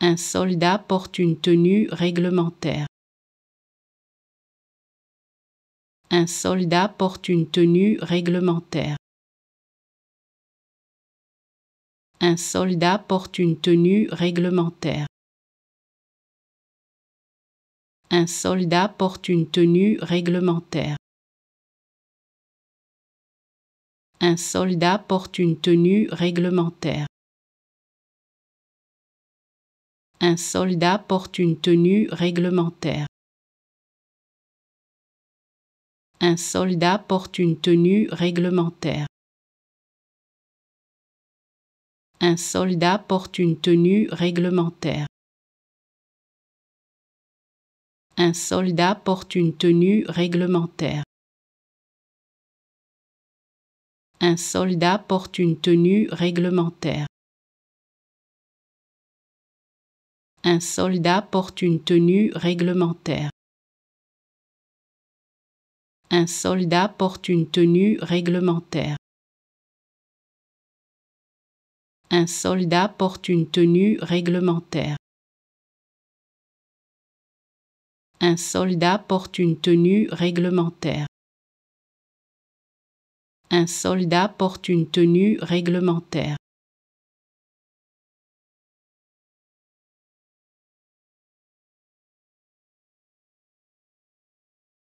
Un soldat porte une tenue réglementaire. Un soldat porte une tenue réglementaire. Un soldat porte une tenue réglementaire. Un soldat porte une tenue réglementaire. Un soldat porte une tenue réglementaire. Un soldat porte une tenue réglementaire. Un soldat porte une tenue réglementaire. Un soldat porte une tenue réglementaire. Un soldat porte une tenue réglementaire. Un soldat porte une tenue réglementaire. un soldat porte une tenue réglementaire. Un soldat porte une tenue réglementaire. Un soldat porte une tenue réglementaire. Un soldat porte une tenue réglementaire. Un soldat porte une tenue réglementaire.